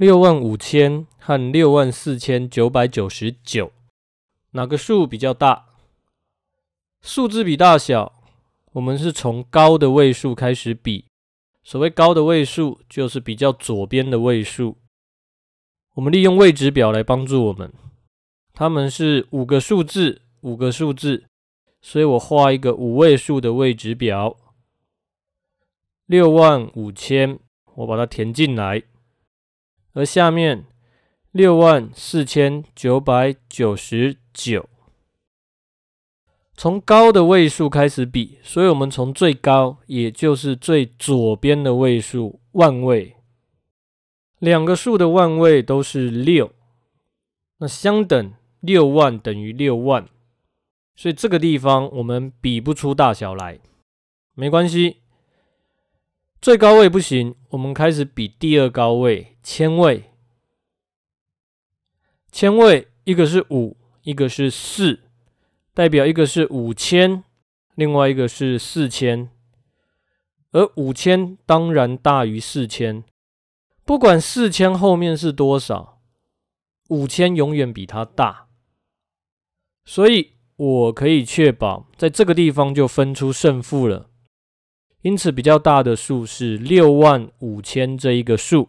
六万五千和六万四千九百九十九，哪个数比较大？数字比大小，我们是从高的位数开始比。所谓高的位数，就是比较左边的位数。我们利用位置表来帮助我们。它们是五个数字，五个数字，所以我画一个五位数的位置表。六万五千，我把它填进来。而下面六万四千九百九十九，从高的位数开始比，所以我们从最高，也就是最左边的位数万位，两个数的万位都是六，那相等，六万等于六万，所以这个地方我们比不出大小来，没关系。最高位不行，我们开始比第二高位千位。千位一个是五，一个是四，代表一个是五千，另外一个是四千。而五千当然大于四千，不管四千后面是多少，五千永远比它大。所以我可以确保在这个地方就分出胜负了。因此，比较大的数是六万五千这一个数。